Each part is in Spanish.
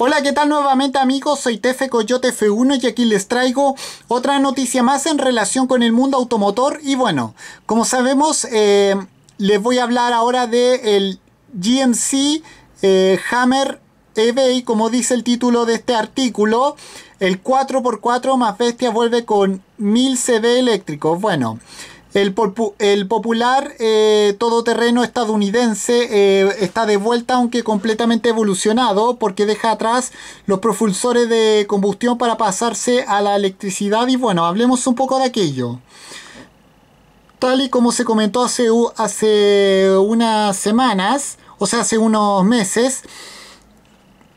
Hola, ¿qué tal nuevamente amigos? Soy Tefe Coyote F1 y aquí les traigo otra noticia más en relación con el mundo automotor. Y bueno, como sabemos, eh, les voy a hablar ahora de el GMC eh, Hammer EV, como dice el título de este artículo. El 4x4 más bestia vuelve con 1000 CV eléctricos. Bueno, el, popular eh, todoterreno estadounidense eh, está de vuelta, aunque completamente evolucionado, porque deja atrás los propulsores de combustión para pasarse a la electricidad. Y bueno, hablemos un poco de aquello. Tal y como se comentó hace, hace unas semanas, o sea, hace unos meses,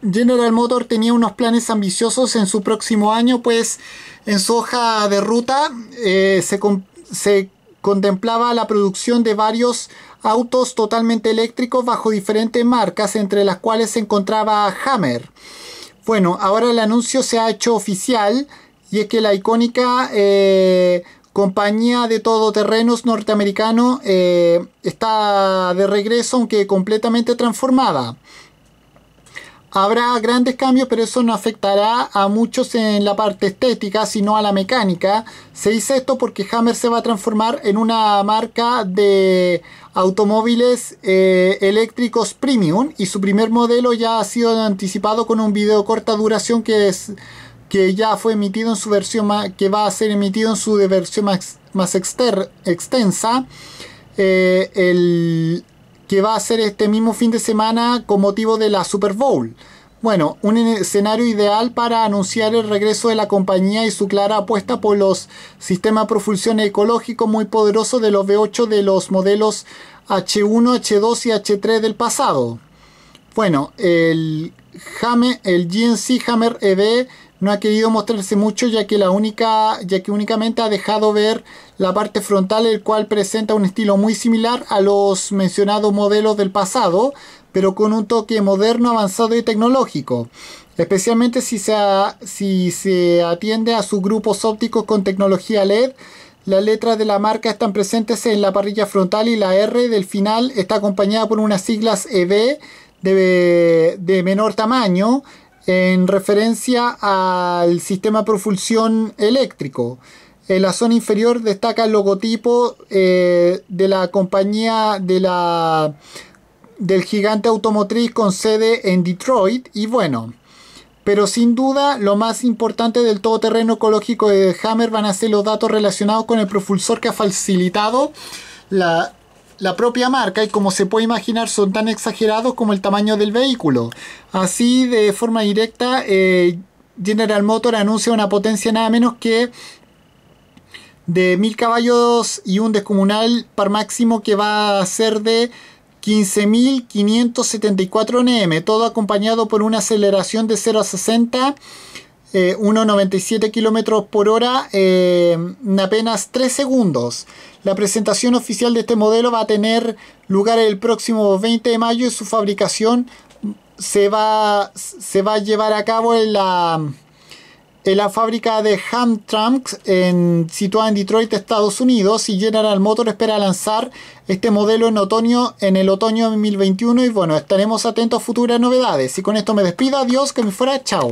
General Motors tenía unos planes ambiciosos en su próximo año, pues en su hoja de ruta eh, se, se contemplaba la producción de varios autos totalmente eléctricos bajo diferentes marcas, entre las cuales se encontraba Hammer. Bueno, ahora el anuncio se ha hecho oficial y es que la icónica eh, compañía de todoterrenos norteamericano eh, está de regreso, aunque completamente transformada. Habrá grandes cambios, pero eso no afectará a muchos en la parte estética, sino a la mecánica. Se dice esto porque Hammer se va a transformar en una marca de automóviles eh, eléctricos premium y su primer modelo ya ha sido anticipado con un video corta duración que es que ya fue emitido en su versión más, que va a ser emitido en su versión más, extensa. Eh, el, que va a ser este mismo fin de semana con motivo de la Super Bowl. Bueno, un escenario ideal para anunciar el regreso de la compañía y su clara apuesta por los sistemas de propulsión ecológico muy poderosos de los V8 de los modelos H1, H2 y H3 del pasado. Bueno, el, el GNC Hammer EV no ha querido mostrarse mucho ya que la única ya que únicamente ha dejado ver la parte frontal el cual presenta un estilo muy similar a los mencionados modelos del pasado pero con un toque moderno avanzado y tecnológico especialmente si se, si se atiende a sus grupos ópticos con tecnología LED las letras de la marca están presentes en la parrilla frontal y la R del final está acompañada por unas siglas EB de, de menor tamaño en referencia al sistema de propulsión eléctrico. En la zona inferior destaca el logotipo eh, de la compañía de la, del gigante automotriz con sede en Detroit. Y bueno, pero sin duda lo más importante del todoterreno ecológico de Hammer van a ser los datos relacionados con el propulsor que ha facilitado la la propia marca y como se puede imaginar son tan exagerados como el tamaño del vehículo. Así de forma directa eh, General Motors anuncia una potencia nada menos que de 1000 caballos y un descomunal par máximo que va a ser de 15.574 Nm, todo acompañado por una aceleración de 0 a 60 1,97 eh, km por hora en eh, apenas 3 segundos. La presentación oficial de este modelo va a tener lugar el próximo 20 de mayo y su fabricación se va, se va a llevar a cabo en la, en la fábrica de Hamtramck en, situada en Detroit, Estados Unidos y General Motors espera lanzar este modelo en otoño en el otoño de 2021 y bueno, estaremos atentos a futuras novedades y con esto me despido, adiós, que me fuera, chao.